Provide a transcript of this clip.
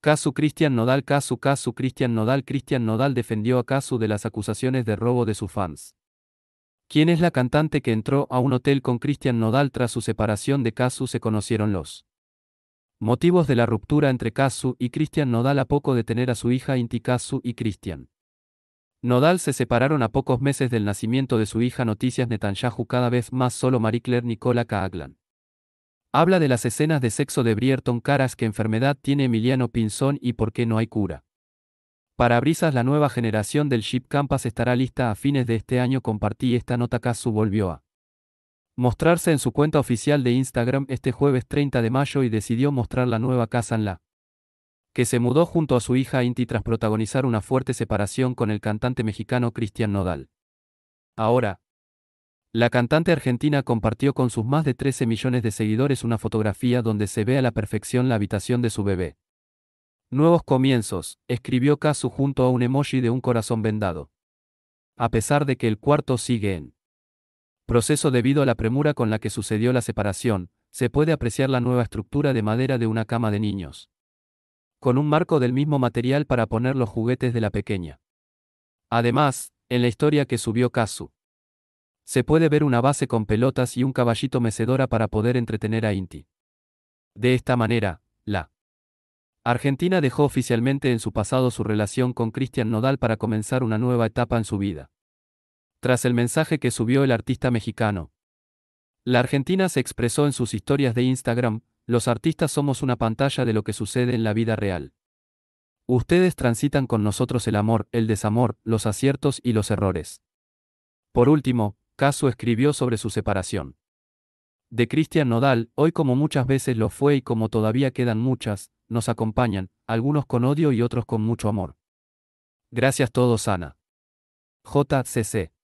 Casu Cristian Nodal Casu Casu Cristian Nodal Cristian Nodal defendió a Casu de las acusaciones de robo de sus fans. ¿Quién es la cantante que entró a un hotel con Cristian Nodal tras su separación de Casu se conocieron los motivos de la ruptura entre Casu y Cristian Nodal a poco de tener a su hija Inti Casu y Cristian. Nodal se separaron a pocos meses del nacimiento de su hija Noticias Netanyahu cada vez más solo Marie-Claire Nicola Kaaglan. Habla de las escenas de sexo de Brierton Caras que enfermedad tiene Emiliano Pinzón y por qué no hay cura. Para Brisas la nueva generación del Ship Campus estará lista a fines de este año compartí esta nota Casu volvió a mostrarse en su cuenta oficial de Instagram este jueves 30 de mayo y decidió mostrar la nueva casa en la que se mudó junto a su hija Inti tras protagonizar una fuerte separación con el cantante mexicano Cristian Nodal. Ahora, la cantante argentina compartió con sus más de 13 millones de seguidores una fotografía donde se ve a la perfección la habitación de su bebé. Nuevos comienzos, escribió Casu junto a un emoji de un corazón vendado. A pesar de que el cuarto sigue en proceso debido a la premura con la que sucedió la separación, se puede apreciar la nueva estructura de madera de una cama de niños. Con un marco del mismo material para poner los juguetes de la pequeña. Además, en la historia que subió Casu se puede ver una base con pelotas y un caballito mecedora para poder entretener a Inti. De esta manera, la Argentina dejó oficialmente en su pasado su relación con Cristian Nodal para comenzar una nueva etapa en su vida. Tras el mensaje que subió el artista mexicano, la Argentina se expresó en sus historias de Instagram, los artistas somos una pantalla de lo que sucede en la vida real. Ustedes transitan con nosotros el amor, el desamor, los aciertos y los errores. Por último, Caso escribió sobre su separación. De Cristian Nodal, hoy como muchas veces lo fue y como todavía quedan muchas, nos acompañan, algunos con odio y otros con mucho amor. Gracias todos, Ana. JCC.